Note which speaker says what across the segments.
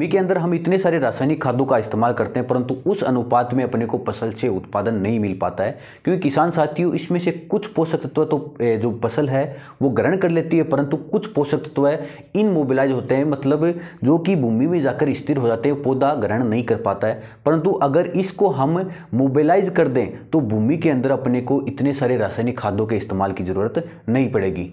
Speaker 1: भूमि के अंदर हम इतने सारे रासायनिक खादों का इस्तेमाल करते हैं परंतु उस अनुपात में अपने को फसल से उत्पादन नहीं मिल पाता है क्योंकि किसान साथियों इसमें से कुछ पोषक तत्व तो जो फसल है वो ग्रहण कर लेती है परंतु कुछ पोषक तत्व है इनमोबिलाइज होते हैं मतलब जो कि भूमि में जाकर स्थिर हो जाते हैं पौधा ग्रहण नहीं कर पाता है परंतु अगर इसको हम मोबिलाइज कर दें तो भूमि के अंदर अपने को इतने सारे रासायनिक खादों के इस्तेमाल की ज़रूरत नहीं पड़ेगी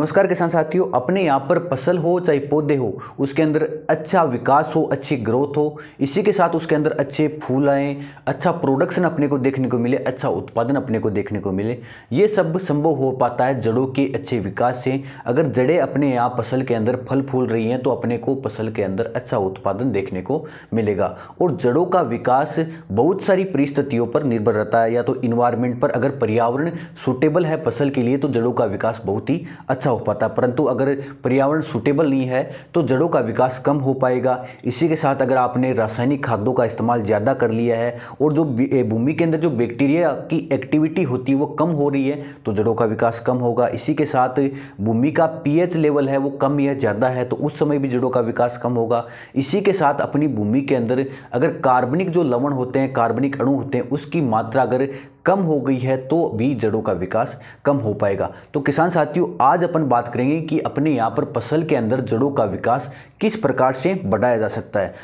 Speaker 1: नमस्कार किसान साथियों अपने यहाँ पर फसल हो चाहे पौधे हो उसके अंदर अच्छा विकास हो अच्छी ग्रोथ हो इसी के साथ उसके अंदर अच्छे फूल आए अच्छा प्रोडक्शन अपने को देखने को मिले अच्छा उत्पादन अपने को देखने को मिले ये सब संभव हो पाता है जड़ों के अच्छे विकास से अगर जड़ें अपने यहाँ फसल के अंदर फल फूल रही हैं तो अपने को फसल के अंदर अच्छा उत्पादन देखने को मिलेगा और जड़ों का विकास बहुत सारी परिस्थितियों पर निर्भर रहता है या तो इन्वायरमेंट पर अगर पर्यावरण सुटेबल है फसल के लिए तो जड़ों का विकास बहुत ही अच्छा अच्छा हो पाता परंतु अगर पर्यावरण सूटेबल नहीं है तो जड़ों का विकास कम हो पाएगा इसी के साथ अगर आपने रासायनिक खादों का इस्तेमाल ज़्यादा कर लिया है और जो भूमि के अंदर जो बैक्टीरिया की एक्टिविटी होती है वो कम हो रही है तो जड़ों का विकास कम होगा इसी के साथ भूमि का पी लेवल है वो कम या ज़्यादा है तो उस समय भी जड़ों का विकास कम होगा इसी के साथ अपनी भूमि के अंदर अगर कार्बनिक जो लवण होते हैं कार्बनिक अणु होते हैं उसकी मात्रा अगर कम हो गई है तो भी जड़ों का विकास कम हो पाएगा तो किसान साथियों आज अपन बात करेंगे कि अपने यहाँ पर फसल के अंदर जड़ों का विकास किस प्रकार से बढ़ाया जा सकता है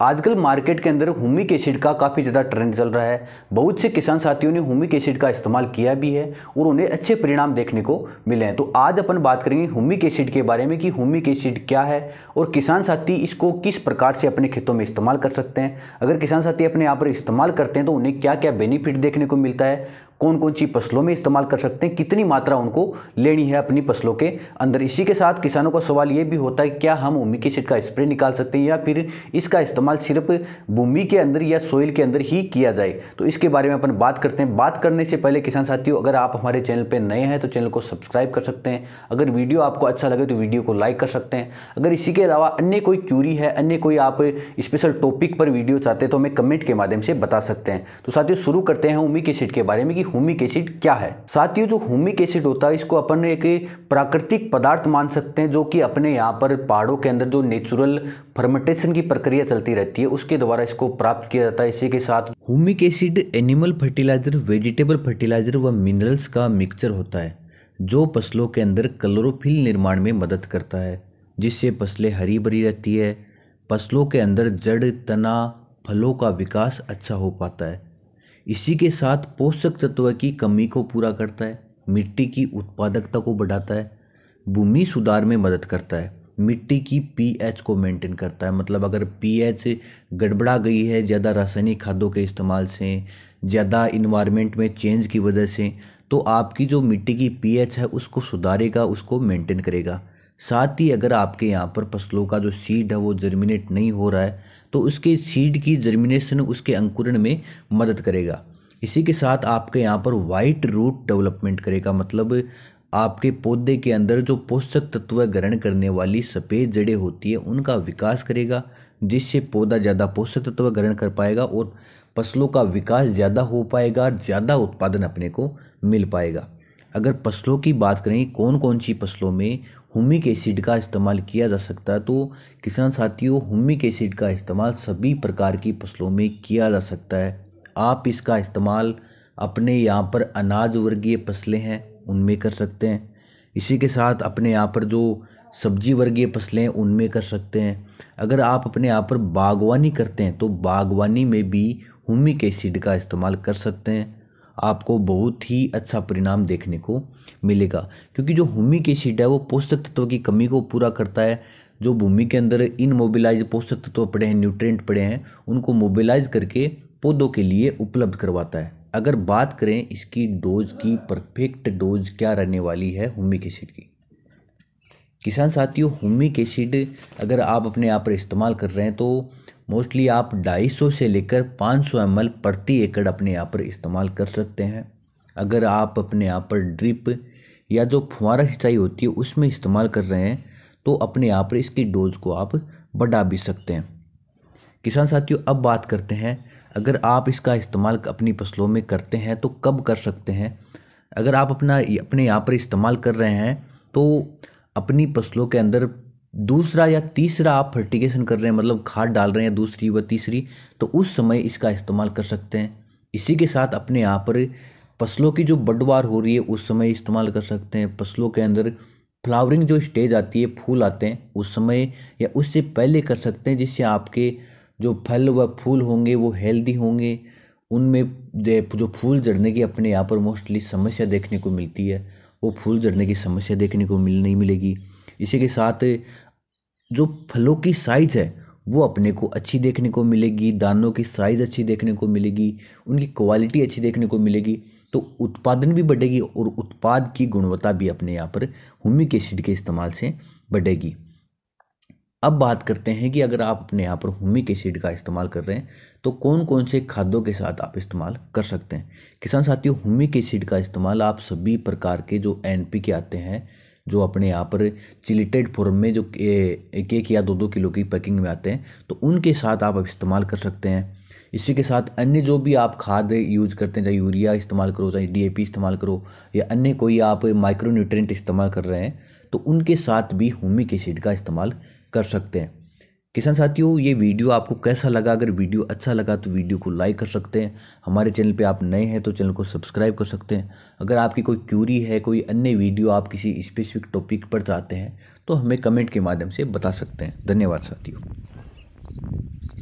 Speaker 1: आजकल मार्केट के अंदर हुमिक एसिड का काफ़ी ज़्यादा ट्रेंड चल रहा है बहुत से किसान साथियों ने हुमिक एसिड का इस्तेमाल किया भी है और उन्हें अच्छे परिणाम देखने को मिले हैं तो आज अपन बात करेंगे हुमिक एसिड के बारे में कि हुमिक एसिड क्या है और किसान साथी इसको किस प्रकार से अपने खेतों में इस्तेमाल कर सकते हैं अगर किसान साथी अपने यहाँ पर इस्तेमाल करते हैं तो उन्हें क्या क्या बेनिफिट देखने को मिलता है कौन कौन सी फसलों में इस्तेमाल कर सकते हैं कितनी मात्रा उनको लेनी है अपनी फसलों के अंदर इसी के साथ किसानों का सवाल ये भी होता है क्या हम ओमिक एसिड का स्प्रे निकाल सकते हैं या फिर इसका इस्तेमाल सिर्फ भूमि के अंदर या सोइल के अंदर ही किया जाए तो इसके बारे में अपन बात करते हैं बात करने से पहले किसान साथियों अगर आप हमारे चैनल पर नए हैं तो चैनल को सब्सक्राइब कर सकते हैं अगर वीडियो आपको अच्छा लगे तो वीडियो को लाइक कर सकते हैं अगर इसी के अलावा अन्य कोई क्यूरी है अन्य कोई आप स्पेशल टॉपिक पर वीडियो चाहते हैं तो हमें कमेंट के माध्यम से बता सकते हैं तो साथियों शुरू करते हैं ओमिक एसिड के बारे में कि होमिक एसिड क्या है साथ ही जो होमिक एसिड होता है इसको अपन एक प्राकृतिक पदार्थ मान सकते हैं जो कि अपने यहाँ पर पहाड़ों के अंदर जो नेचुरल फर्मेंटेशन की प्रक्रिया चलती रहती है उसके द्वारा इसको प्राप्त किया जाता है इसी के साथ humic acid animal fertiliser vegetable fertiliser व मिनरल्स का मिक्सचर होता है जो फसलों के अंदर क्लोरोफिल निर्माण में मदद करता है जिससे फसलें हरी भरी रहती है फसलों के अंदर जड़ तना फलों का विकास अच्छा हो पाता है इसी के साथ पोषक तत्व की कमी को पूरा करता है मिट्टी की उत्पादकता को बढ़ाता है भूमि सुधार में मदद करता है मिट्टी की पीएच को मेंटेन करता है मतलब अगर पीएच गड़बड़ा गई है ज़्यादा रासायनिक खादों के इस्तेमाल से ज़्यादा इन्वायरमेंट में चेंज की वजह से तो आपकी जो मिट्टी की पीएच है उसको सुधारेगा उसको मेंटेन करेगा साथ ही अगर आपके यहाँ पर फसलों का जो सीड है वो जर्मिनेट नहीं हो रहा है तो उसके सीड की जर्मिनेशन उसके अंकुरण में मदद करेगा इसी के साथ आपके यहाँ पर वाइट रूट डेवलपमेंट करेगा मतलब आपके पौधे के अंदर जो पोषक तत्व ग्रहण करने वाली सफ़ेद जड़ें होती है उनका विकास करेगा जिससे पौधा ज़्यादा पोषक तत्व ग्रहण कर पाएगा और फसलों का विकास ज़्यादा हो पाएगा ज़्यादा उत्पादन अपने को मिल पाएगा अगर फसलों की बात करें कौन कौन सी फसलों में हुमिक एसिड का इस्तेमाल किया जा सकता है तो किसान साथियों हुमिक एसिड का इस्तेमाल सभी प्रकार की फसलों में किया जा सकता है आप इसका इस्तेमाल अपने यहाँ पर अनाज वर्गीय फसलें हैं उनमें कर सकते हैं इसी के साथ अपने यहाँ पर जो सब्जी वर्गीय फसलें हैं उनमें कर सकते हैं अगर आप अपने यहाँ पर बागवानी करते हैं तो बागवानी में भी हुमिक एसिड का इस्तेमाल कर सकते हैं आपको बहुत ही अच्छा परिणाम देखने को मिलेगा क्योंकि जो हुमिक एसिड है वो पोषक तत्व की कमी को पूरा करता है जो भूमि के अंदर इनमोबिलाइज पोषक तत्व पड़े हैं न्यूट्रेंट पड़े हैं उनको मोबिलाइज करके पौधों के लिए उपलब्ध करवाता है अगर बात करें इसकी डोज की परफेक्ट डोज क्या रहने वाली है हुमिक एसिड की किसान साथियों ह्यूमिक एसिड अगर आप अपने यहाँ पर इस्तेमाल कर रहे हैं तो मोस्टली आप 250 से लेकर 500 सौ प्रति एकड़ अपने यहाँ पर इस्तेमाल कर सकते हैं अगर आप अपने यहाँ पर ड्रिप या जो फुहारा सिंचाई होती है उसमें इस्तेमाल कर रहे हैं तो अपने यहाँ पर इसकी डोज को आप बढ़ा भी सकते हैं किसान साथियों अब बात करते हैं अगर आप इसका इस्तेमाल अपनी फसलों में करते हैं तो कब कर सकते हैं अगर आप अपना अपने यहाँ पर इस्तेमाल कर रहे हैं तो अपनी फसलों के अंदर दूसरा या तीसरा आप फर्टिगेशन कर रहे हैं मतलब खाद डाल रहे हैं दूसरी व तीसरी तो उस समय इसका इस्तेमाल कर सकते हैं इसी के साथ अपने यहाँ पर फसलों की जो बडवार हो रही है उस समय इस्तेमाल कर सकते हैं फसलों के अंदर फ्लावरिंग जो स्टेज आती है फूल आते हैं उस समय या उससे पहले कर सकते हैं जिससे आपके जो फल व फूल होंगे वो हेल्दी होंगे उनमें जो फूल जड़ने की अपने यहाँ पर मोस्टली समस्या देखने को मिलती है वो फूल झड़ने की समस्या देखने को मिल नहीं मिलेगी इसी के साथ जो फलों की साइज़ है वो अपने को अच्छी देखने को मिलेगी दानों की साइज़ अच्छी देखने को मिलेगी उनकी क्वालिटी अच्छी देखने को मिलेगी तो उत्पादन भी बढ़ेगी और उत्पाद की गुणवत्ता भी अपने यहाँ पर ह्यूमिक एसिड के इस्तेमाल से बढ़ेगी अब बात करते हैं कि अगर आप अपने यहाँ पर हुमिक एसिड का इस्तेमाल कर रहे हैं तो कौन कौन से खादों के साथ आप इस्तेमाल कर सकते हैं किसान साथियों हुमिक एसिड का इस्तेमाल आप सभी प्रकार के जो एन के आते हैं जो अपने यहाँ पर चिलिटेड फॉर्म में जो एक एक या दो दो किलो की पैकिंग में आते हैं तो उनके साथ आप इस्तेमाल कर सकते हैं इसी के साथ अन्य जो भी आप खाद यूज करते हैं चाहे यूरिया इस्तेमाल करो चाहे डीएपी इस्तेमाल करो या अन्य कोई आप माइक्रोन्यूट्रेंट इस्तेमाल कर रहे हैं तो उनके साथ भी हुमिक एसिड का इस्तेमाल कर सकते हैं किसान साथियों ये वीडियो आपको कैसा लगा अगर वीडियो अच्छा लगा तो वीडियो को लाइक कर सकते हैं हमारे चैनल पे आप नए हैं तो चैनल को सब्सक्राइब कर सकते हैं अगर आपकी कोई क्यूरी है कोई अन्य वीडियो आप किसी स्पेसिफिक टॉपिक पर चाहते हैं तो हमें कमेंट के माध्यम से बता सकते हैं धन्यवाद साथियों